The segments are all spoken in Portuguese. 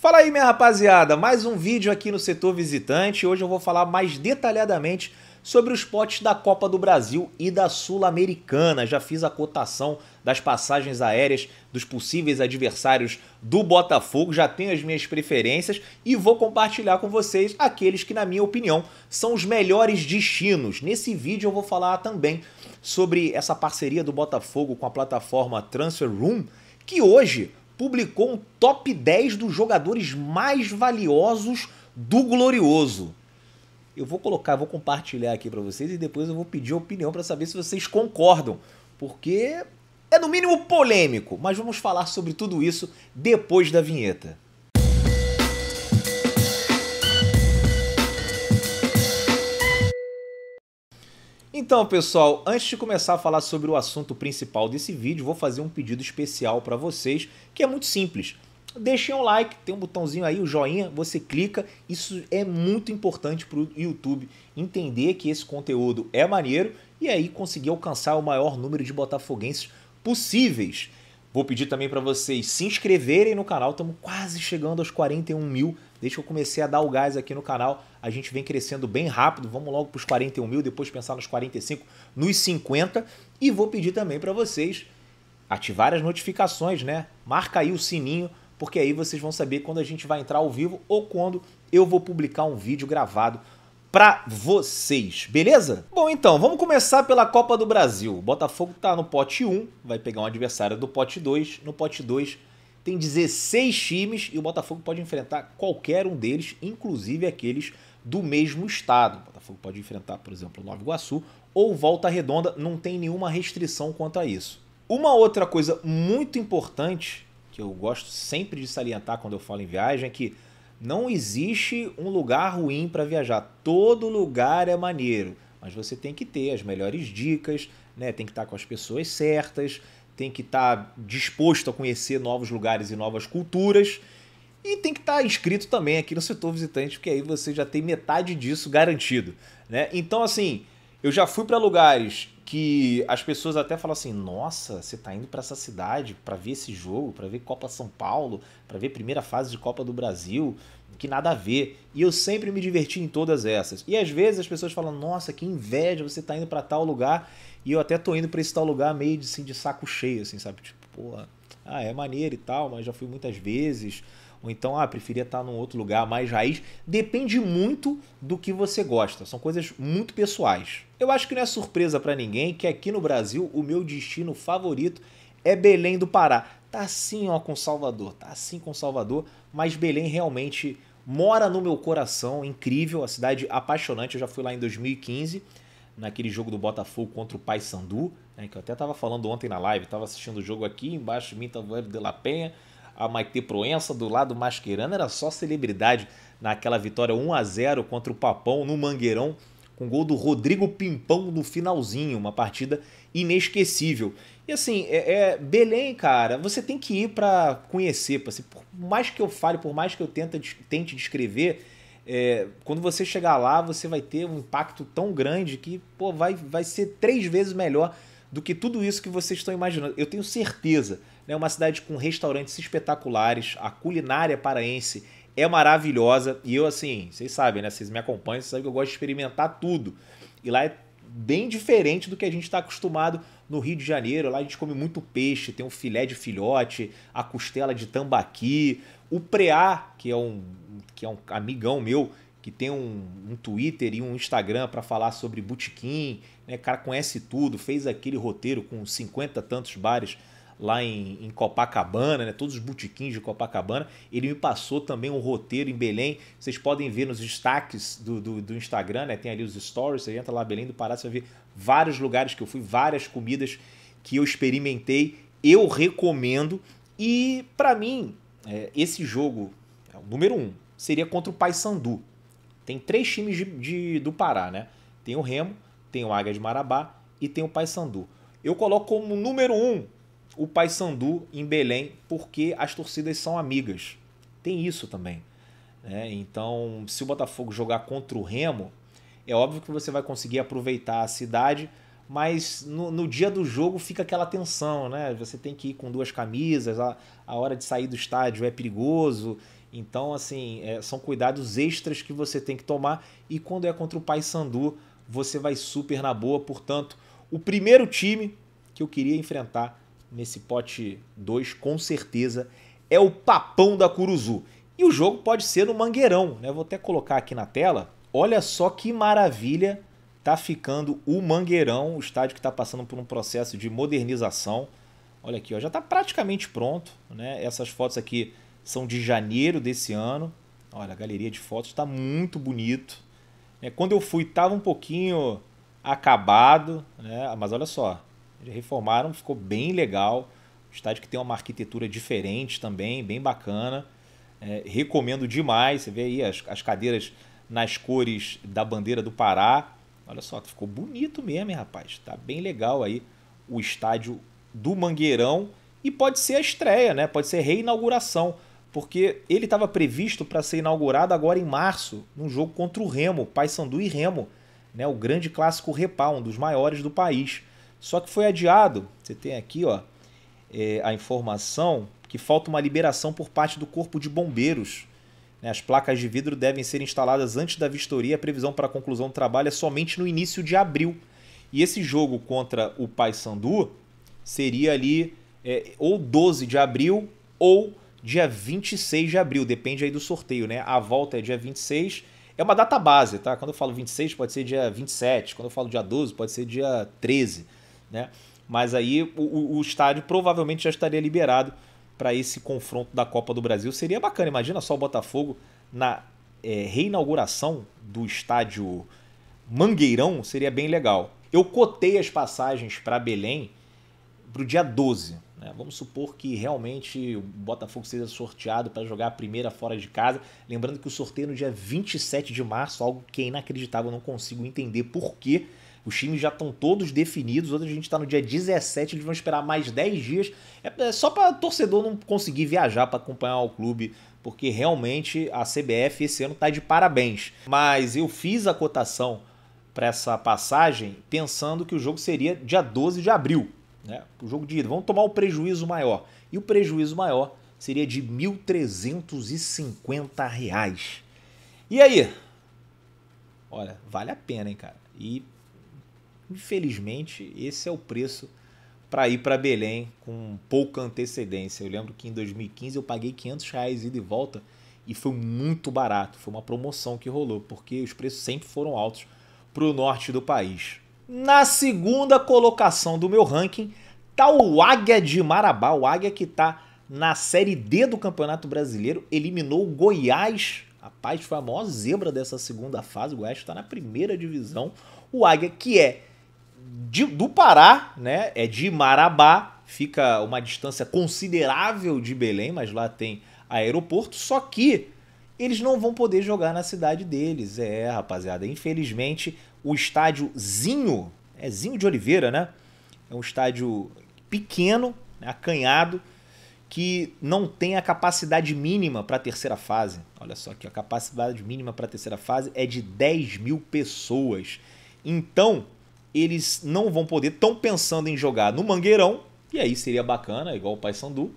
Fala aí, minha rapaziada! Mais um vídeo aqui no setor visitante. Hoje eu vou falar mais detalhadamente sobre os potes da Copa do Brasil e da Sul-Americana. Já fiz a cotação das passagens aéreas dos possíveis adversários do Botafogo, já tenho as minhas preferências e vou compartilhar com vocês aqueles que, na minha opinião, são os melhores destinos. Nesse vídeo eu vou falar também sobre essa parceria do Botafogo com a plataforma Transfer Room, que hoje publicou um top 10 dos jogadores mais valiosos do Glorioso. Eu vou colocar, vou compartilhar aqui para vocês e depois eu vou pedir opinião para saber se vocês concordam, porque é no mínimo polêmico, mas vamos falar sobre tudo isso depois da vinheta. Então, pessoal, antes de começar a falar sobre o assunto principal desse vídeo, vou fazer um pedido especial para vocês, que é muito simples. Deixem um like, tem um botãozinho aí, o um joinha, você clica. Isso é muito importante para o YouTube entender que esse conteúdo é maneiro e aí conseguir alcançar o maior número de botafoguenses possíveis. Vou pedir também para vocês se inscreverem no canal, estamos quase chegando aos 41 mil desde que eu comecei a dar o gás aqui no canal a gente vem crescendo bem rápido, vamos logo para os 41 mil, depois pensar nos 45, nos 50. E vou pedir também para vocês ativar as notificações, né? Marca aí o sininho, porque aí vocês vão saber quando a gente vai entrar ao vivo ou quando eu vou publicar um vídeo gravado para vocês, beleza? Bom, então, vamos começar pela Copa do Brasil. O Botafogo tá no pote 1, vai pegar um adversário do pote 2. No pote 2 tem 16 times e o Botafogo pode enfrentar qualquer um deles, inclusive aqueles do mesmo estado. O Botafogo pode enfrentar, por exemplo, Nova Iguaçu ou Volta Redonda, não tem nenhuma restrição quanto a isso. Uma outra coisa muito importante que eu gosto sempre de salientar quando eu falo em viagem é que não existe um lugar ruim para viajar. Todo lugar é maneiro, mas você tem que ter as melhores dicas, né? Tem que estar tá com as pessoas certas, tem que estar tá disposto a conhecer novos lugares e novas culturas. E tem que tá estar inscrito também aqui no setor visitante, porque aí você já tem metade disso garantido, né? Então, assim, eu já fui para lugares que as pessoas até falam assim: "Nossa, você tá indo para essa cidade para ver esse jogo, para ver Copa São Paulo, para ver primeira fase de Copa do Brasil, que nada a ver". E eu sempre me diverti em todas essas. E às vezes as pessoas falam: "Nossa, que inveja, você tá indo para tal lugar". E eu até tô indo para esse tal lugar meio de, assim, de saco cheio, assim, sabe? Tipo, porra, ah, é maneiro e tal, mas já fui muitas vezes ou então, ah, preferia estar num outro lugar mais raiz. Depende muito do que você gosta, são coisas muito pessoais. Eu acho que não é surpresa para ninguém que aqui no Brasil o meu destino favorito é Belém do Pará. Tá assim, ó, com Salvador, tá assim com Salvador, mas Belém realmente mora no meu coração, incrível, a cidade apaixonante. Eu já fui lá em 2015 naquele jogo do Botafogo contra o Paysandu, né, que eu até tava falando ontem na live, tava assistindo o jogo aqui embaixo, Mita Verde de La Penha, a Maite Proença, do lado Mascherano era só celebridade naquela vitória 1 a 0 contra o Papão no Mangueirão, com gol do Rodrigo Pimpão no finalzinho, uma partida inesquecível. E assim, é, é Belém, cara, você tem que ir para conhecer, assim, por mais que eu fale, por mais que eu tente, tente descrever, é, quando você chegar lá, você vai ter um impacto tão grande que pô, vai, vai ser três vezes melhor do que tudo isso que vocês estão imaginando. Eu tenho certeza né? uma cidade com restaurantes espetaculares, a culinária paraense é maravilhosa e eu assim, vocês sabem, né? Vocês me acompanham, vocês sabem que eu gosto de experimentar tudo. E lá é bem diferente do que a gente está acostumado no Rio de Janeiro. Lá a gente come muito peixe, tem um filé de filhote, a costela de tambaqui, o preá, que é um, que é um amigão meu que tem um, um Twitter e um Instagram para falar sobre butiquim, né? O cara conhece tudo, fez aquele roteiro com 50 tantos bares lá em, em Copacabana, né? todos os botiquins de Copacabana. Ele me passou também um roteiro em Belém. Vocês podem ver nos destaques do, do, do Instagram, né? tem ali os stories. Você entra lá, Belém do Pará, você vai ver vários lugares que eu fui, várias comidas que eu experimentei. Eu recomendo. E para mim, é, esse jogo, é o número um, seria contra o Paysandu. Tem três times de, de, do Pará, né? Tem o Remo, tem o Águia de Marabá e tem o Paysandu. Eu coloco como número um o Paysandu em Belém porque as torcidas são amigas. Tem isso também. Né? Então, se o Botafogo jogar contra o Remo, é óbvio que você vai conseguir aproveitar a cidade, mas no, no dia do jogo fica aquela tensão, né? Você tem que ir com duas camisas, a, a hora de sair do estádio é perigoso. Então, assim, é, são cuidados extras que você tem que tomar. E quando é contra o Paysandu, você vai super na boa. Portanto, o primeiro time que eu queria enfrentar nesse pote 2, com certeza, é o papão da Curuzu. E o jogo pode ser no Mangueirão, né? Vou até colocar aqui na tela. Olha só que maravilha tá ficando o Mangueirão, o estádio que está passando por um processo de modernização. Olha aqui, ó, já está praticamente pronto. Né? Essas fotos aqui são de janeiro desse ano. Olha, a galeria de fotos está muito bonito. Né? Quando eu fui, estava um pouquinho acabado, né? Ah, mas olha só, reformaram, ficou bem legal. estádio que tem uma arquitetura diferente também, bem bacana. É, recomendo demais. Você vê aí as, as cadeiras nas cores da bandeira do Pará. Olha só, ficou bonito mesmo, hein, rapaz. Tá bem legal aí o estádio do Mangueirão. E pode ser a estreia, né? Pode ser reinauguração. Porque ele estava previsto para ser inaugurado agora em março, num jogo contra o Remo, Paysandu e Remo, né? o grande clássico Repá, um dos maiores do país. Só que foi adiado. Você tem aqui ó, é, a informação que falta uma liberação por parte do Corpo de Bombeiros. Né? As placas de vidro devem ser instaladas antes da vistoria. A previsão para a conclusão do trabalho é somente no início de abril. E esse jogo contra o Paysandu seria ali é, ou 12 de abril ou dia 26 de abril, depende aí do sorteio, né? A volta é dia 26, é uma data base, tá? Quando eu falo 26, pode ser dia 27, quando eu falo dia 12, pode ser dia 13 né? Mas aí o, o estádio provavelmente já estaria liberado para esse confronto da Copa do Brasil. Seria bacana, imagina só o Botafogo na é, reinauguração do estádio Mangueirão, seria bem legal. Eu cotei as passagens para Belém para o dia 12. Né? Vamos supor que realmente o Botafogo seja sorteado para jogar a primeira fora de casa. Lembrando que o sorteio é no dia 27 de março, algo que é inacreditável, eu não consigo entender por quê. Os times já estão todos definidos, hoje a gente está no dia 17, eles vão esperar mais 10 dias. É, é só para torcedor não conseguir viajar para acompanhar o clube, porque realmente a CBF esse ano está de parabéns. Mas eu fiz a cotação para essa passagem pensando que o jogo seria dia 12 de abril, né? O jogo de ida. Vamos tomar o prejuízo maior. E o prejuízo maior seria de R$ 1.350. E aí? Olha, vale a pena, hein, cara? E Infelizmente, esse é o preço para ir para Belém com pouca antecedência. Eu lembro que em 2015 eu paguei 500 reais ida e volta e foi muito barato. Foi uma promoção que rolou, porque os preços sempre foram altos para o norte do país. Na segunda colocação do meu ranking está o Águia de Marabá, o Águia que está na Série D do Campeonato Brasileiro, eliminou o Goiás. Rapaz, foi a maior zebra dessa segunda fase. O Goiás está na primeira divisão. O Águia, que é de, do Pará, né? É de Marabá, fica uma distância considerável de Belém, mas lá tem aeroporto, só que eles não vão poder jogar na cidade deles. É, rapaziada, infelizmente o estádio Zinho, é Zinho de Oliveira, né? É um estádio pequeno, acanhado, que não tem a capacidade mínima para a terceira fase. Olha só que a capacidade mínima para a terceira fase é de 10 mil pessoas. Então, eles não vão poder, estão pensando em jogar no Mangueirão, e aí seria bacana, igual o Paysandu.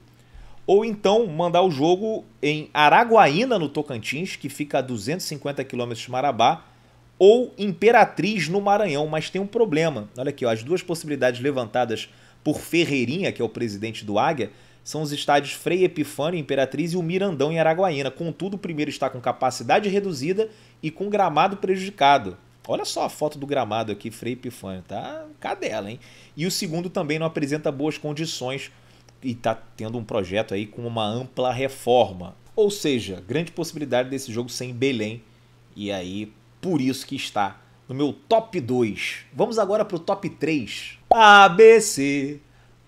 Ou então mandar o jogo em Araguaína, no Tocantins, que fica a 250 quilômetros de Marabá, ou Imperatriz, no Maranhão, mas tem um problema. Olha aqui, ó, as duas possibilidades levantadas por Ferreirinha, que é o presidente do Águia, são os estádios Frei Epifânio, Imperatriz e o Mirandão em Araguaína. Contudo, o primeiro está com capacidade reduzida e com gramado prejudicado. Olha só a foto do gramado aqui, Frei Epifânio, tá cadela, hein? E o segundo também não apresenta boas condições e está tendo um projeto aí com uma ampla reforma. Ou seja, grande possibilidade desse jogo ser em Belém. E aí, por isso que está no meu top 2. Vamos agora pro top 3. ABC,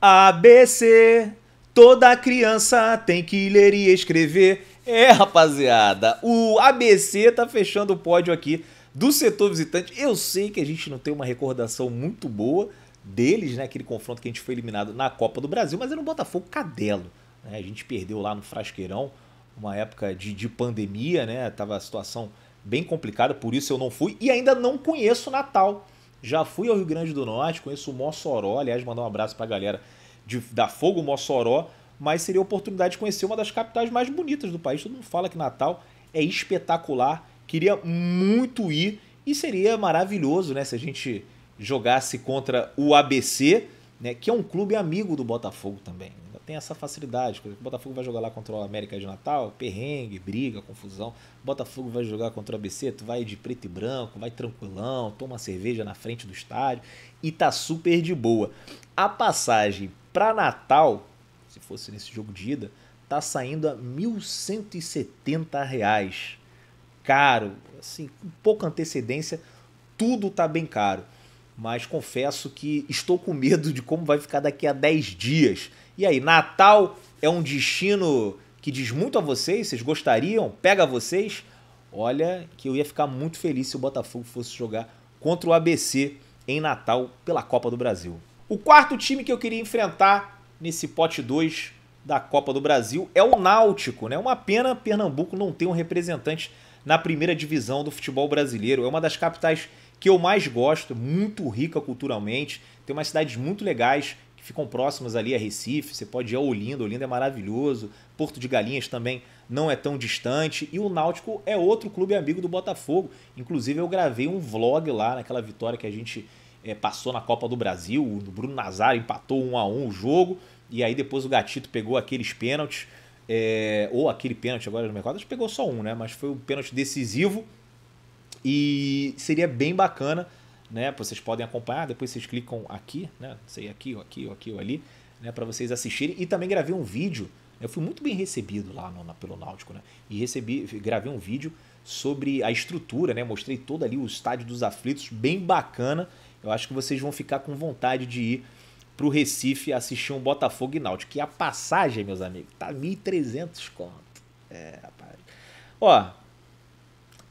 ABC, toda criança tem que ler e escrever. É, rapaziada, o ABC tá fechando o pódio aqui do setor visitante, eu sei que a gente não tem uma recordação muito boa deles, né? Aquele confronto que a gente foi eliminado na Copa do Brasil, mas era um Botafogo cadelo. Né? A gente perdeu lá no Frasqueirão, uma época de, de pandemia, né? Tava a situação bem complicada, por isso eu não fui e ainda não conheço Natal. Já fui ao Rio Grande do Norte, conheço o Mossoró, aliás, mandar um abraço pra galera de, da Fogo Mossoró, mas seria a oportunidade de conhecer uma das capitais mais bonitas do país. Todo mundo fala que Natal é espetacular Queria muito ir e seria maravilhoso, né, se a gente jogasse contra o ABC, né, que é um clube amigo do Botafogo também. Ainda tem essa facilidade. O Botafogo vai jogar lá contra o América de Natal, perrengue, briga, confusão. O Botafogo vai jogar contra o ABC, tu vai de preto e branco, vai tranquilão, toma cerveja na frente do estádio e tá super de boa. A passagem para Natal, se fosse nesse jogo de ida, tá saindo a R$ 1.170. Reais caro, assim, com pouca antecedência, tudo está bem caro. Mas confesso que estou com medo de como vai ficar daqui a 10 dias. E aí, Natal é um destino que diz muito a vocês? Vocês gostariam? Pega vocês? Olha, que eu ia ficar muito feliz se o Botafogo fosse jogar contra o ABC em Natal pela Copa do Brasil. O quarto time que eu queria enfrentar nesse pote 2 da Copa do Brasil é o Náutico, né? Uma pena Pernambuco não ter um representante na primeira divisão do futebol brasileiro. É uma das capitais que eu mais gosto, muito rica culturalmente, tem umas cidades muito legais que ficam próximas ali a Recife, você pode ir a Olinda, Olinda é maravilhoso, Porto de Galinhas também não é tão distante, e o Náutico é outro clube amigo do Botafogo. Inclusive eu gravei um vlog lá naquela vitória que a gente é, passou na Copa do Brasil, o Bruno Nazário empatou 1 a 1 o jogo, e aí depois o Gatito pegou aqueles pênaltis é, ou aquele pênalti agora no mercado, acho que pegou só um, né? Mas foi um pênalti decisivo e seria bem bacana, né? Vocês podem acompanhar, depois vocês clicam aqui, né? Sei aqui, ou aqui, ou aqui, ou ali, né? Para vocês assistirem. E também gravei um vídeo, eu fui muito bem recebido lá no, na, pelo Náutico, né? E recebi, gravei um vídeo sobre a estrutura, né? Mostrei todo ali o estádio dos aflitos, bem bacana. Eu acho que vocês vão ficar com vontade de ir para o Recife assistir um Botafogo e Náutico. Que a passagem, meus amigos, tá 1.300 conto. É, rapaz. Ó,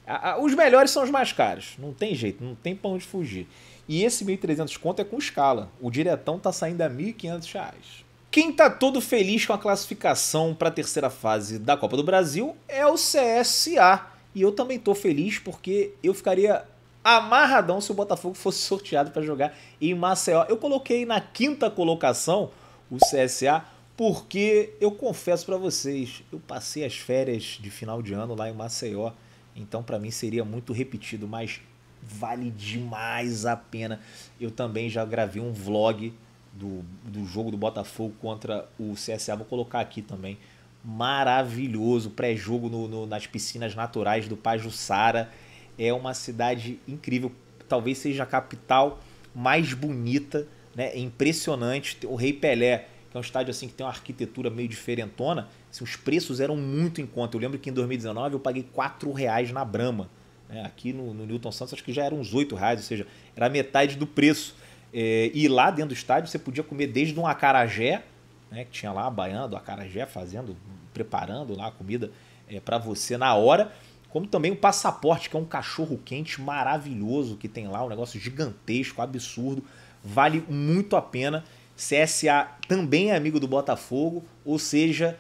a, a, os melhores são os mais caros. Não tem jeito, não tem pra onde fugir. E esse 1.300 conto é com escala. O diretão tá saindo a 1.500 reais. Quem tá todo feliz com a classificação para a terceira fase da Copa do Brasil é o CSA. E eu também tô feliz porque eu ficaria amarradão se o Botafogo fosse sorteado para jogar em Maceió. Eu coloquei na quinta colocação o CSA porque eu confesso para vocês, eu passei as férias de final de ano lá em Maceió, então para mim seria muito repetido, mas vale demais a pena. Eu também já gravei um vlog do, do jogo do Botafogo contra o CSA, vou colocar aqui também. Maravilhoso, pré-jogo nas piscinas naturais do Pajussara. Sara é uma cidade incrível, talvez seja a capital mais bonita, né? É impressionante. O Rei Pelé, que é um estádio assim que tem uma arquitetura meio diferentona, assim, os preços eram muito em conta. Eu lembro que em 2019 eu paguei R$ reais na Brama. Né? Aqui no, no, Newton Santos acho que já eram uns R$ reais, ou seja, era metade do preço. É, e lá dentro do estádio você podia comer desde um acarajé, né, que tinha lá a baiana do acarajé fazendo, preparando lá a comida é, para você na hora, como também o Passaporte, que é um cachorro quente maravilhoso que tem lá, um negócio gigantesco, absurdo, vale muito a pena. CSA também é amigo do Botafogo, ou seja,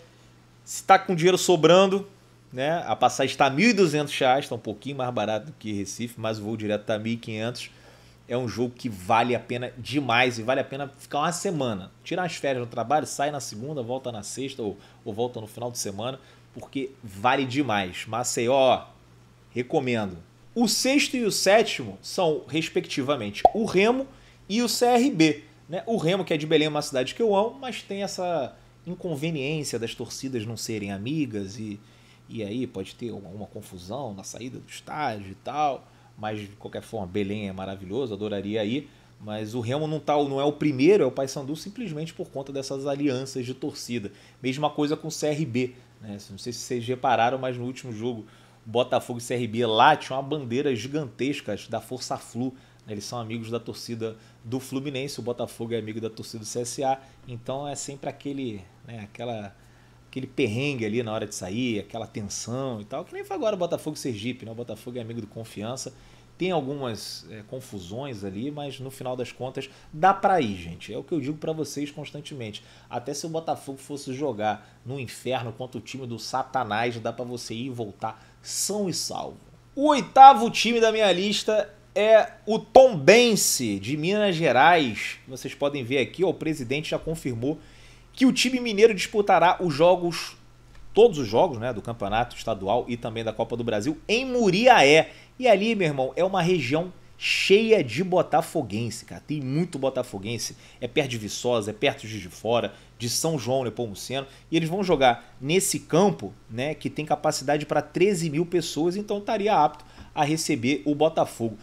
se está com dinheiro sobrando, né? A passagem está R$ 1.200, está um pouquinho mais barato do que Recife, mas o voo direto está R$ 1.500. É um jogo que vale a pena demais e vale a pena ficar uma semana. Tirar as férias do trabalho, sai na segunda, volta na sexta ou, ou volta no final de semana porque vale demais. Maceió, recomendo. O sexto e o sétimo são, respectivamente, o Remo e o CRB. Né? O Remo, que é de Belém, uma cidade que eu amo, mas tem essa inconveniência das torcidas não serem amigas e, e aí pode ter alguma confusão na saída do estádio e tal. Mas, de qualquer forma, Belém é maravilhoso, adoraria ir. Mas o Remo não, tá, não é o primeiro, é o Paysandu, simplesmente por conta dessas alianças de torcida. Mesma coisa com o CRB. Né? Não sei se vocês repararam, mas no último jogo, Botafogo e CRB lá tinha uma bandeira gigantesca da Força Flu. Né? Eles são amigos da torcida do Fluminense, o Botafogo é amigo da torcida do CSA. Então é sempre aquele, né, aquela, aquele perrengue ali na hora de sair, aquela tensão e tal. Que nem foi agora o Botafogo e Sergipe, né? O Botafogo é amigo do Confiança tem algumas é, confusões ali, mas no final das contas dá para ir, gente. É o que eu digo para vocês constantemente. Até se o Botafogo fosse jogar no inferno contra o time do Satanás, dá para você ir e voltar são e salvo. O oitavo time da minha lista é o Tombense de Minas Gerais. Vocês podem ver aqui, ó, o presidente já confirmou que o time mineiro disputará os jogos todos os jogos né, do Campeonato Estadual e também da Copa do Brasil em Muriaé. E ali, meu irmão, é uma região cheia de botafoguense, cara. Tem muito botafoguense. É perto de Viçosa, é perto de de Fora, de São João Nepomuceno. E eles vão jogar nesse campo, né, que tem capacidade para 13 mil pessoas, então estaria apto a receber o Botafogo.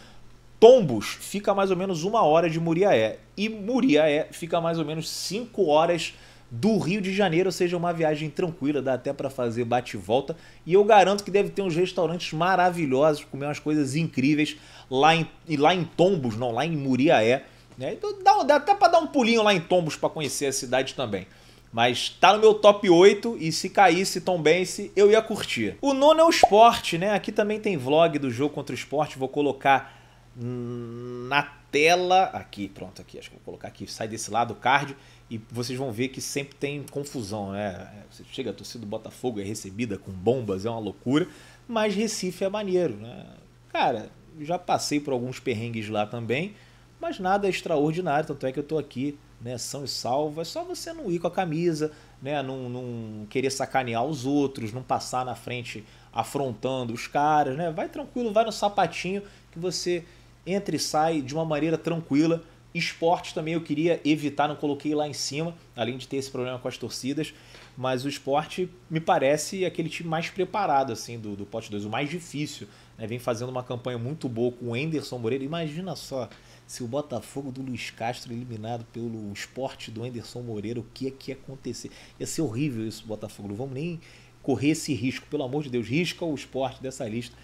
Tombos fica mais ou menos uma hora de Muriaé e Muriaé fica mais ou menos cinco horas de do Rio de Janeiro, ou seja, uma viagem tranquila, dá até para fazer bate e volta. E eu garanto que deve ter uns restaurantes maravilhosos, comer umas coisas incríveis lá em, lá em Tombos, não, lá em Muriaé. Né? Então dá, dá até para dar um pulinho lá em Tombos para conhecer a cidade também. Mas tá no meu top 8 e se caísse Bense eu ia curtir. O nono é o esporte, né? Aqui também tem vlog do jogo contra o esporte, vou colocar na tela. Aqui, pronto, aqui, acho que vou colocar aqui, sai desse lado o card. E vocês vão ver que sempre tem confusão, né? Você chega, a torcida do Botafogo é recebida com bombas, é uma loucura. Mas Recife é maneiro, né? Cara, já passei por alguns perrengues lá também, mas nada é extraordinário, tanto é que eu tô aqui, né, são e salvo. É só você não ir com a camisa, né, não, não querer sacanear os outros, não passar na frente afrontando os caras, né? Vai tranquilo, vai no sapatinho que você entra e sai de uma maneira tranquila Esporte também eu queria evitar, não coloquei lá em cima, além de ter esse problema com as torcidas, mas o esporte me parece aquele time mais preparado assim do, do pote 2, o mais difícil. Né? Vem fazendo uma campanha muito boa com o Enderson Moreira. Imagina só se o Botafogo do Luiz Castro eliminado pelo esporte do Enderson Moreira, o que é que ia acontecer? Ia ser horrível isso, Botafogo. Não vamos nem correr esse risco, pelo amor de Deus, risca o esporte dessa lista.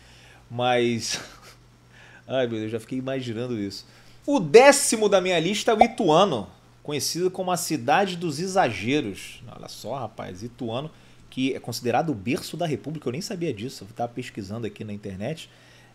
Mas. Ai meu Deus, já fiquei imaginando isso. O décimo da minha lista é o Ituano, conhecido como a cidade dos exageros. Olha só, rapaz, Ituano, que é considerado o berço da República. Eu nem sabia disso, eu estava pesquisando aqui na internet.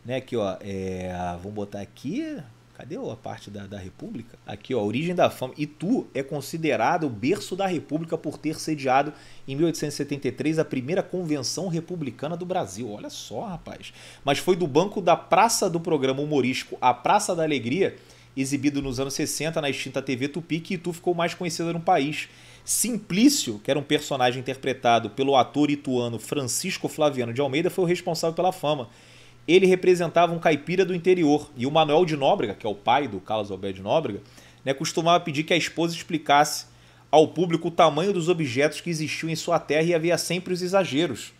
Né, aqui, ó, é, vamos botar aqui. Cadê a parte da, da República? Aqui, ó, origem da fama. Itu é considerado o berço da República por ter sediado em 1873 a primeira convenção republicana do Brasil. Olha só, rapaz. Mas foi do banco da Praça do Programa Humorístico a Praça da Alegria exibido nos anos 60 na extinta TV Tupi, que Itu ficou mais conhecida no país. Simplício, que era um personagem interpretado pelo ator ituano Francisco Flaviano de Almeida, foi o responsável pela fama. Ele representava um caipira do interior e o Manuel de Nóbrega, que é o pai do Carlos Alberto de Nóbrega, né, costumava pedir que a esposa explicasse ao público o tamanho dos objetos que existiam em sua terra e havia sempre os exageros.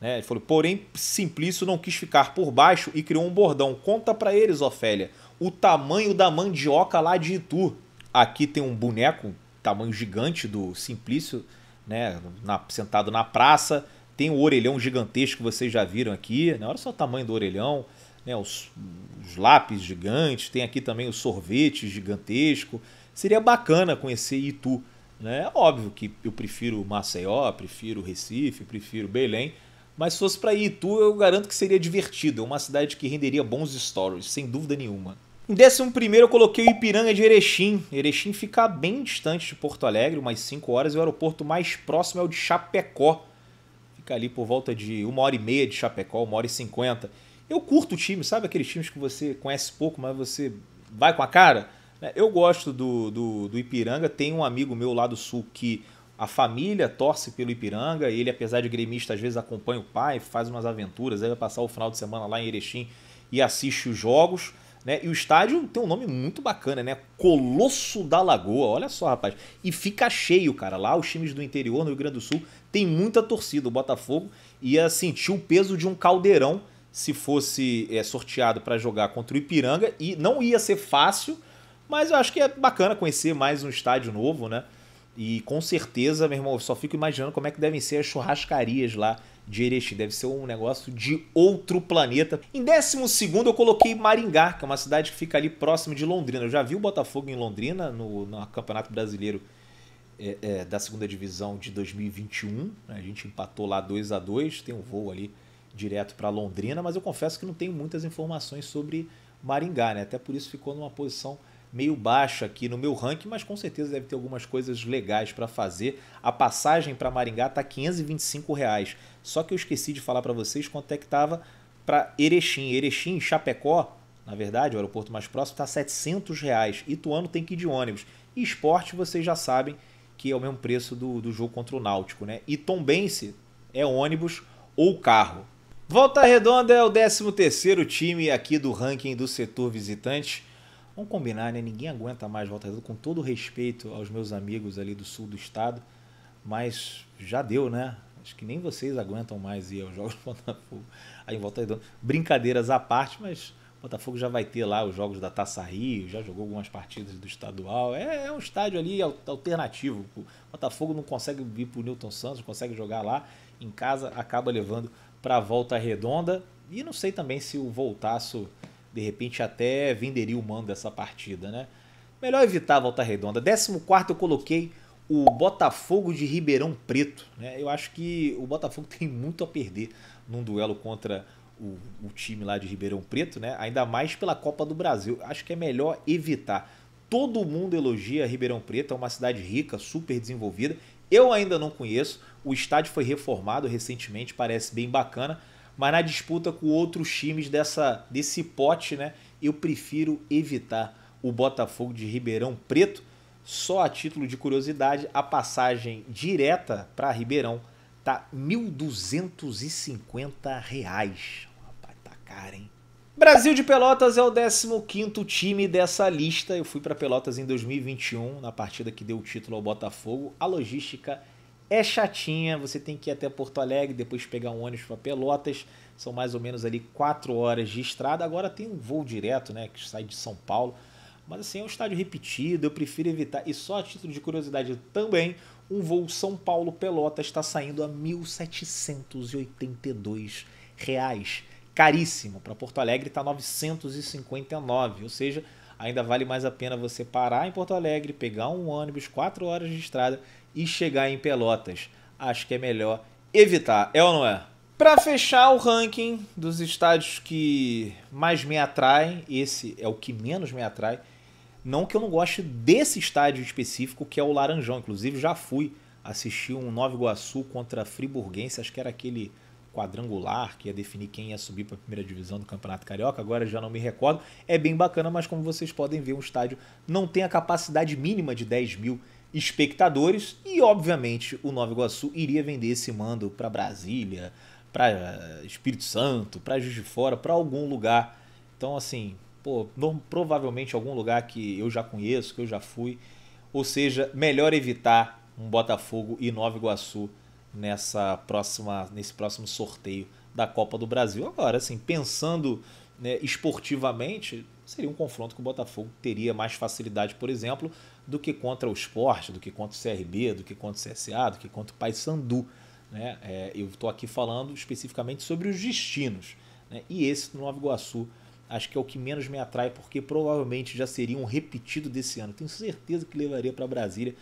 Né? Ele falou, porém, Simplício não quis ficar por baixo e criou um bordão. Conta para eles, Ofélia, o tamanho da mandioca lá de Itu. Aqui tem um boneco, tamanho gigante do Simplício, né, na, sentado na praça. Tem o um orelhão gigantesco que vocês já viram aqui. Né? Olha só o tamanho do orelhão. Né, os, os lápis gigantes. Tem aqui também o sorvete gigantesco. Seria bacana conhecer Itu. Né? É óbvio que eu prefiro Maceió, prefiro Recife, prefiro Belém. Mas se fosse para Itu, eu garanto que seria divertido. É uma cidade que renderia bons stories, sem dúvida nenhuma. Em 11 eu coloquei o Ipiranga de Erechim. Erechim fica bem distante de Porto Alegre, umas 5 horas, e o aeroporto mais próximo é o de Chapecó. Fica ali por volta de 1 hora e meia de Chapecó, 1 hora e 50. Eu curto o time, sabe aqueles times que você conhece pouco, mas você vai com a cara? É, eu gosto do, do, do Ipiranga, tem um amigo meu lá do sul que a família torce pelo Ipiranga, ele apesar de gremista às vezes acompanha o pai, faz umas aventuras, aí vai passar o final de semana lá em Erechim e assiste os jogos. Né? E o estádio tem um nome muito bacana, né? Colosso da Lagoa. Olha só, rapaz. E fica cheio, cara. Lá os times do interior, no Rio Grande do Sul, tem muita torcida. O Botafogo ia sentir o peso de um caldeirão se fosse é, sorteado para jogar contra o Ipiranga. E não ia ser fácil, mas eu acho que é bacana conhecer mais um estádio novo, né? E com certeza, meu irmão, eu só fico imaginando como é que devem ser as churrascarias lá de Erechim. Deve ser um negócio de outro planeta. Em 12 eu coloquei Maringá, que é uma cidade que fica ali próximo de Londrina. Eu já vi o Botafogo em Londrina, no, no Campeonato Brasileiro é, é, da segunda divisão de 2021. Né? A gente empatou lá 2 a 2 tem um voo ali direto para Londrina, mas eu confesso que não tenho muitas informações sobre Maringá, né? Até por isso ficou numa posição meio baixo aqui no meu ranking, mas com certeza deve ter algumas coisas legais para fazer. A passagem para Maringá tá R$ 525. Reais. Só que eu esqueci de falar para vocês quanto é que tava para Erechim. Erechim, Chapecó, na verdade, o aeroporto mais próximo tá R$ 700. Reais. Ituano tem que ir de ônibus. E esporte, vocês já sabem que é o mesmo preço do, do jogo contra o Náutico, né? E Tombense é ônibus ou carro. Volta Redonda é o 13º time aqui do ranking do setor visitante. Vamos combinar, né? Ninguém aguenta mais Volta Redonda, com todo respeito aos meus amigos ali do sul do estado, mas já deu, né? Acho que nem vocês aguentam mais ir aos Jogos do Botafogo aí em Volta Redonda. Brincadeiras à parte, mas o Botafogo já vai ter lá os jogos da Taça Rio, já jogou algumas partidas do estadual. É, é um estádio ali alternativo. O Botafogo não consegue vir para o Newton Santos, consegue jogar lá. Em casa acaba levando para a volta redonda. E não sei também se o voltaço de repente até venderia o mando dessa partida, né? Melhor evitar a volta redonda. 14 eu coloquei o Botafogo de Ribeirão Preto. Né? Eu acho que o Botafogo tem muito a perder num duelo contra o, o, time lá de Ribeirão Preto, né? ainda mais pela Copa do Brasil. Acho que é melhor evitar. Todo mundo elogia Ribeirão Preto, é uma cidade rica, super desenvolvida. Eu ainda não conheço, o estádio foi reformado recentemente, parece bem bacana, mas na disputa com outros times dessa, desse pote, né, eu prefiro evitar o Botafogo de Ribeirão Preto. Só a título de curiosidade, a passagem direta para Ribeirão tá R$ 1.250. Rapaz, tá caro, hein? Brasil de Pelotas é o 15º time dessa lista. Eu fui para Pelotas em 2021, na partida que deu o título ao Botafogo. A logística é chatinha, você tem que ir até Porto Alegre, depois pegar um ônibus para Pelotas, são mais ou menos ali 4 horas de estrada. Agora tem um voo direto, né, que sai de São Paulo. Mas assim, é um estádio repetido, eu prefiro evitar. E só a título de curiosidade também, um voo São Paulo Pelotas está saindo a R$ 1.782. Reais. Caríssimo. Para Porto Alegre está 959, ou seja, ainda vale mais a pena você parar em Porto Alegre, pegar um ônibus, 4 horas de estrada e chegar em Pelotas. Acho que é melhor evitar, é ou não é? Para fechar o ranking dos estádios que mais me atraem, esse é o que menos me atrai. Não que eu não goste desse estádio específico, que é o Laranjão. Inclusive, já fui assistir um Nova Iguaçu contra Friburguense, acho que era aquele quadrangular que ia definir quem ia subir para a primeira divisão do Campeonato Carioca. Agora já não me recordo. É bem bacana, mas como vocês podem ver, um estádio não tem a capacidade mínima de 10 mil espectadores e, obviamente, o Nova Iguaçu iria vender esse mando para Brasília, para eh, Espírito Santo, para Juiz de Fora, para algum lugar. Então, assim, pô, no, provavelmente algum lugar que eu já conheço, que eu já fui. Ou seja, melhor evitar um Botafogo e Nova Iguaçu nessa próxima, nesse próximo sorteio da Copa do Brasil. Agora, assim, pensando né, esportivamente, seria um confronto que o Botafogo teria mais facilidade, por exemplo, do que contra o esporte, do que contra o CRB, do que contra o CSA, do que contra o Paysandu. Né? É, eu estou aqui falando especificamente sobre os destinos. Né? E esse do Nova Iguaçu acho que é o que menos me atrai, porque provavelmente já seria um repetido desse ano. Tenho certeza que levaria para Brasília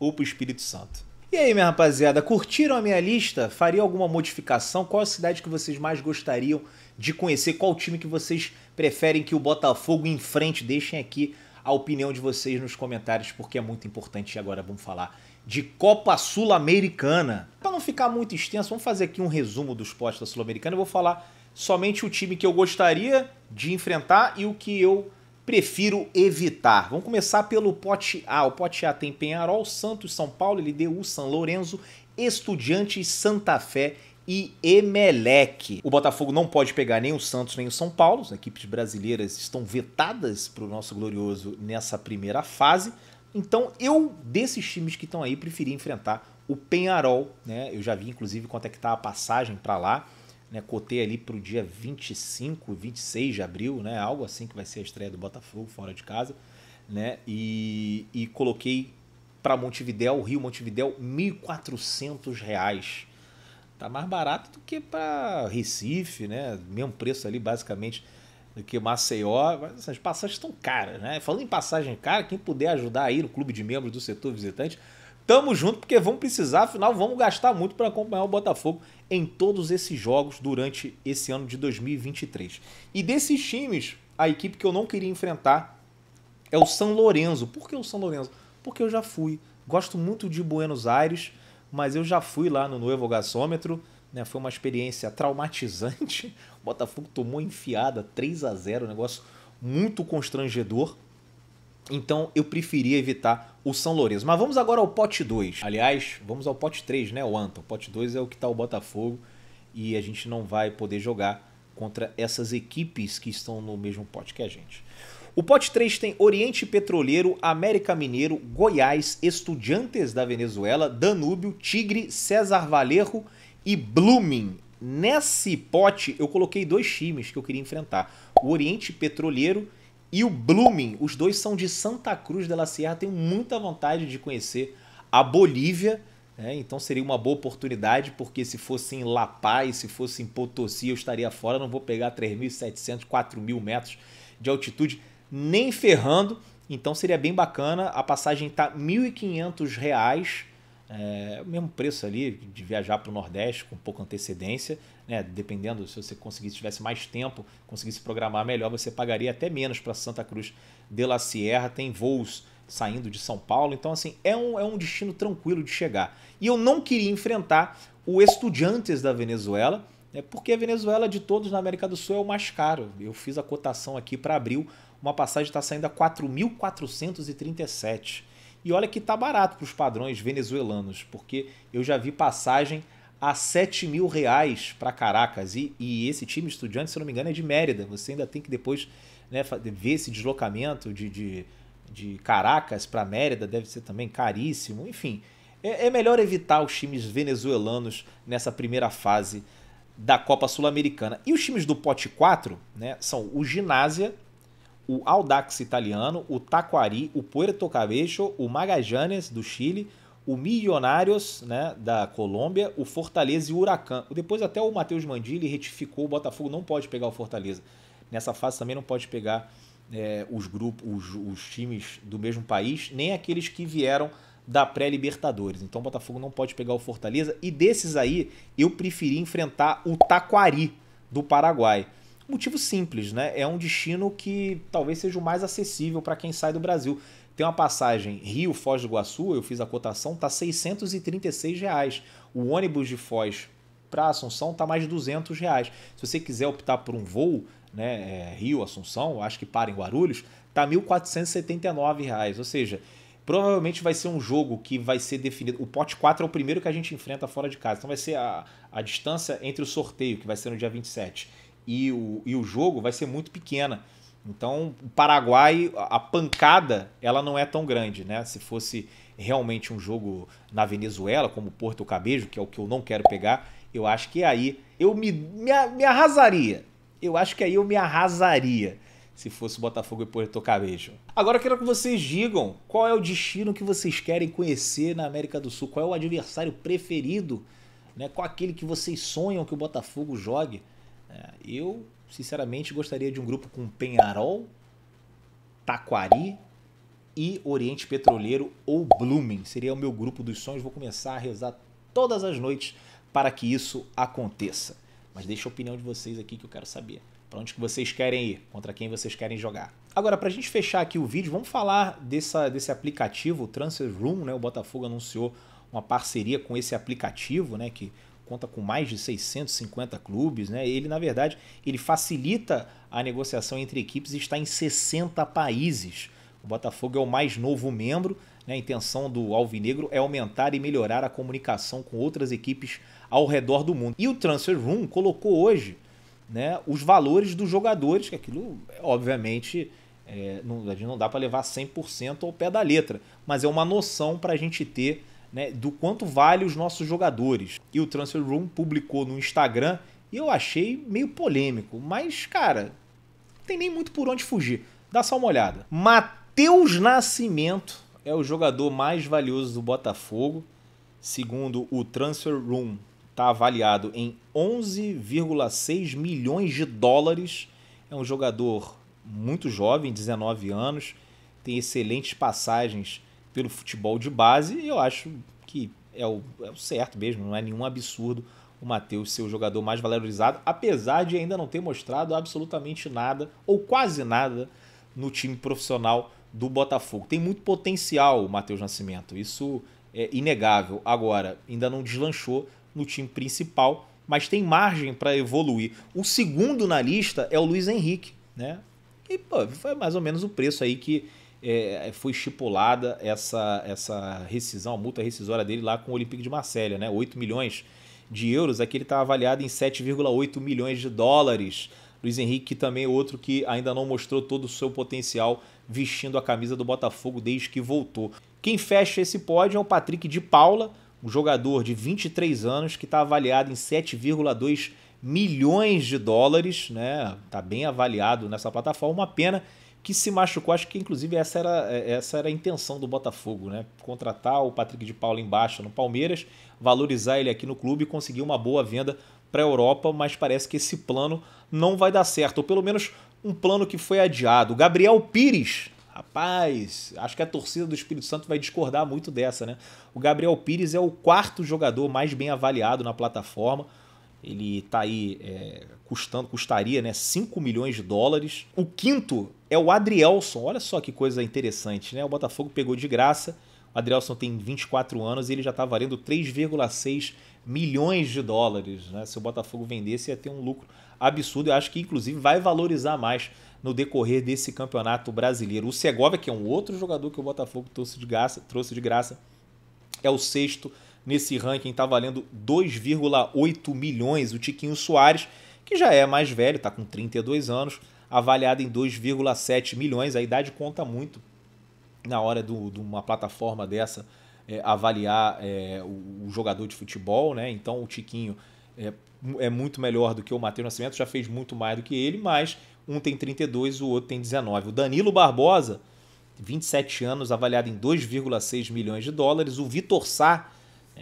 ou para o Espírito Santo. E aí, minha rapaziada, curtiram a minha lista? Faria alguma modificação? Qual a cidade que vocês mais gostariam de conhecer? Qual time que vocês preferem que o Botafogo enfrente? Deixem aqui a opinião de vocês nos comentários, porque é muito importante. E agora vamos falar de Copa Sul-Americana. Para não ficar muito extenso, vamos fazer aqui um resumo dos postos da Sul-Americana. Eu vou falar somente o time que eu gostaria de enfrentar e o que eu prefiro evitar. Vamos começar pelo pote A. O pote A tem Penharol, Santos, São Paulo, LDU, São Lourenço, Estudiantes, Santa Fé e Emelec. O Botafogo não pode pegar nem o Santos nem o São Paulo. As equipes brasileiras estão vetadas para o nosso glorioso nessa primeira fase. Então eu, desses times que estão aí, preferi enfrentar o Penharol. Né? Eu já vi, inclusive, quanto é que tá a passagem para lá. Né? Cotei ali para o dia 25, 26 de abril, né? algo assim que vai ser a estreia do Botafogo fora de casa. Né? E, e coloquei para Montevidéu, Rio Montevidéu, R$ 1.400. Tá mais barato do que para Recife, né? Mesmo preço ali, basicamente, do que Maceió. Mas assim, as passagens estão caras, né? Falando em passagem cara, quem puder ajudar aí no clube de membros do setor visitante, tamo junto, porque vamos precisar, afinal, vamos gastar muito para acompanhar o Botafogo em todos esses jogos durante esse ano de 2023. E desses times, a equipe que eu não queria enfrentar é o São Lourenço. Por que o São Lourenço? Porque eu já fui. Gosto muito de Buenos Aires mas eu já fui lá no novo gasômetro, né? Foi uma experiência traumatizante. O Botafogo tomou enfiada 3 a 0, um negócio muito constrangedor. Então eu preferia evitar o São Lourenço. Mas vamos agora ao pote 2. Aliás, vamos ao pote 3, né, o Anton? O pote 2 é o que está o Botafogo e a gente não vai poder jogar contra essas equipes que estão no mesmo pote que a gente. O pote 3 tem Oriente Petroleiro, América Mineiro, Goiás, Estudiantes da Venezuela, Danúbio, Tigre, César Valerro e Blooming. Nesse pote eu coloquei dois times que eu queria enfrentar: o Oriente Petroleiro e o Blooming. Os dois são de Santa Cruz de la Sierra, tenho muita vontade de conhecer a Bolívia. É, então seria uma boa oportunidade, porque se fosse em La Paz, se fosse em Potosí, eu estaria fora, não vou pegar 3.700, 4.000 metros de altitude nem ferrando. Então seria bem bacana. A passagem está R$ 1.500,00. é, o mesmo preço ali de viajar para o Nordeste com pouca antecedência, né? Dependendo se você conseguisse tivesse mais tempo, conseguisse programar melhor, você pagaria até menos para Santa Cruz de la Sierra. Tem voos saindo de São Paulo, então assim é um, é um destino tranquilo de chegar. E eu não queria enfrentar o Estudiantes da Venezuela, né? porque a Venezuela de todos na América do Sul é o mais caro. Eu fiz a cotação aqui para abril uma passagem está saindo a 4.437. E olha que tá barato para os padrões venezuelanos, porque eu já vi passagem a 7 mil reais para Caracas. E, e, esse time estudante, se não me engano, é de Mérida. Você ainda tem que depois né, ver esse deslocamento de, de, de Caracas para Mérida, deve ser também caríssimo. Enfim, é, é melhor evitar os times venezuelanos nessa primeira fase da Copa Sul-Americana. E os times do pote 4 né, são o Ginásia, o Audax italiano, o Taquari, o Puerto Cabello, o Magajanes do Chile, o Milionários né, da Colômbia, o Fortaleza e o Huracan. Depois até o Matheus Mandilli retificou, o Botafogo não pode pegar o Fortaleza. Nessa fase também não pode pegar é, os grupos, os, os, times do mesmo país, nem aqueles que vieram da pré-Libertadores. Então o Botafogo não pode pegar o Fortaleza. E desses aí, eu preferi enfrentar o Taquari do Paraguai. Motivo simples, né? É um destino que talvez seja o mais acessível para quem sai do Brasil. Tem uma passagem Rio Foz do Iguaçu, eu fiz a cotação, tá 636 reais. O ônibus de Foz para Assunção tá mais de 200 reais. Se você quiser optar por um voo, né, é, Rio Assunção, acho que para em Guarulhos, tá 1.479 reais. Ou seja, provavelmente vai ser um jogo que vai ser definido. O pote 4 é o primeiro que a gente enfrenta fora de casa. Então vai ser a, a distância entre o sorteio, que vai ser no dia 27 e o, e o jogo vai ser muito pequena. Então, o Paraguai, a pancada, ela não é tão grande, né? Se fosse realmente um jogo na Venezuela, como Porto Cabejo, que é o que eu não quero pegar, eu acho que aí eu me, me, me arrasaria. Eu acho que aí eu me arrasaria se fosse Botafogo e Porto Cabejo. Agora eu quero que vocês digam qual é o destino que vocês querem conhecer na América do Sul, qual é o adversário preferido, né? qual é aquele que vocês sonham que o Botafogo jogue. É, eu, sinceramente, gostaria de um grupo com Penharol, Taquari e Oriente Petroleiro ou Blooming. Seria o meu grupo dos sonhos. Vou começar a rezar todas as noites para que isso aconteça. Mas deixa a opinião de vocês aqui que eu quero saber. Para onde que vocês querem ir? Contra quem vocês querem jogar? Agora, para a gente fechar aqui o vídeo, vamos falar dessa, desse aplicativo, o Transfer Room. Né? O Botafogo anunciou uma parceria com esse aplicativo, né? que conta com mais de 650 clubes, né? Ele, na verdade, ele facilita a negociação entre equipes e está em 60 países. O Botafogo é o mais novo membro, né? A intenção do Alvinegro é aumentar e melhorar a comunicação com outras equipes ao redor do mundo. E o Transfer Room colocou hoje, né, os valores dos jogadores, que aquilo, obviamente, é, não, a gente não dá para levar 100% ao pé da letra, mas é uma noção para a gente ter né, do quanto vale os nossos jogadores. E o Transfer Room publicou no Instagram e eu achei meio polêmico, mas cara, não tem nem muito por onde fugir. Dá só uma olhada. Matheus Nascimento é o jogador mais valioso do Botafogo, segundo o Transfer Room. Está avaliado em 11,6 milhões de dólares. É um jogador muito jovem, 19 anos, tem excelentes passagens pelo futebol de base, e eu acho que é o, é o certo mesmo, não é nenhum absurdo o Matheus ser o jogador mais valorizado, apesar de ainda não ter mostrado absolutamente nada, ou quase nada, no time profissional do Botafogo. Tem muito potencial o Matheus Nascimento, isso é inegável. Agora, ainda não deslanchou no time principal, mas tem margem para evoluir. O segundo na lista é o Luiz Henrique, né? E pô, foi mais ou menos o preço aí que é, é, foi estipulada essa, essa rescisão, a multa rescisória dele lá com o Olympique de Marselha, né? 8 milhões de euros, aqui ele está avaliado em 7,8 milhões de dólares. Luiz Henrique também é outro que ainda não mostrou todo o seu potencial vestindo a camisa do Botafogo desde que voltou. Quem fecha esse pódio é o Patrick de Paula, um jogador de 23 anos que está avaliado em 7,2 milhões de dólares, né? Tá bem avaliado nessa plataforma, uma pena que se machucou. Acho que, inclusive, essa era, é, essa era a intenção do Botafogo, né? Contratar o Patrick de Paula embaixo no Palmeiras, valorizar ele aqui no clube e conseguir uma boa venda para a Europa, mas parece que esse plano não vai dar certo, ou pelo menos um plano que foi adiado. Gabriel Pires, rapaz, acho que a torcida do Espírito Santo vai discordar muito dessa, né? O Gabriel Pires é o quarto jogador mais bem avaliado na plataforma. Ele está aí é, custando, custaria né, 5 milhões de dólares. O quinto é o Adrielson. Olha só que coisa interessante, né? O Botafogo pegou de graça. O Adrielson tem 24 anos e ele já está valendo 3,6 milhões de dólares. Né? Se o Botafogo vendesse, ia ter um lucro absurdo. Eu acho que, inclusive, vai valorizar mais no decorrer desse campeonato brasileiro. O Segovia, que é um outro jogador que o Botafogo trouxe de graça, trouxe de graça é o sexto Nesse ranking está valendo 2,8 milhões o Tiquinho Soares, que já é mais velho, está com 32 anos, avaliado em 2,7 milhões. A idade conta muito na hora de uma plataforma dessa é, avaliar é, o, o, jogador de futebol, né? Então o Tiquinho é, é muito melhor do que o Matheus Nascimento, já fez muito mais do que ele, mas um tem 32, o outro tem 19. O Danilo Barbosa, 27 anos, avaliado em 2,6 milhões de dólares. O Vitor Sá,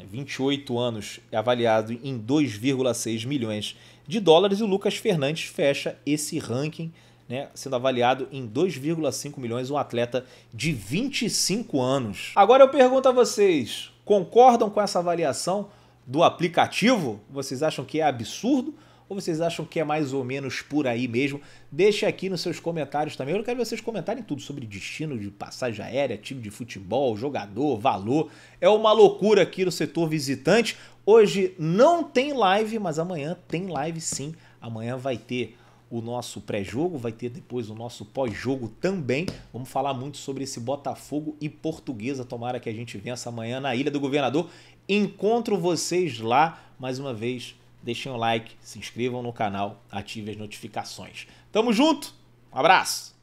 28 é, anos, é avaliado em 2,6 milhões de dólares, e o Lucas Fernandes fecha esse ranking, né, sendo avaliado em 2,5 milhões, um atleta de 25 anos. Agora eu pergunto a vocês, concordam com essa avaliação do aplicativo? Vocês acham que é absurdo? Ou vocês acham que é mais ou menos por aí mesmo? Deixe aqui nos seus comentários também. Eu quero vocês comentarem tudo sobre destino de passagem aérea, time de futebol, jogador, valor. É uma loucura aqui no setor visitante. Hoje não tem live, mas amanhã tem live sim. Amanhã vai ter o nosso pré-jogo, vai ter depois o nosso pós-jogo também. Vamos falar muito sobre esse Botafogo e Portuguesa. Tomara que a gente vença amanhã na Ilha do Governador. Encontro vocês lá mais uma vez deixem o like, se inscrevam no canal, ativem as notificações. Tamo junto, um abraço!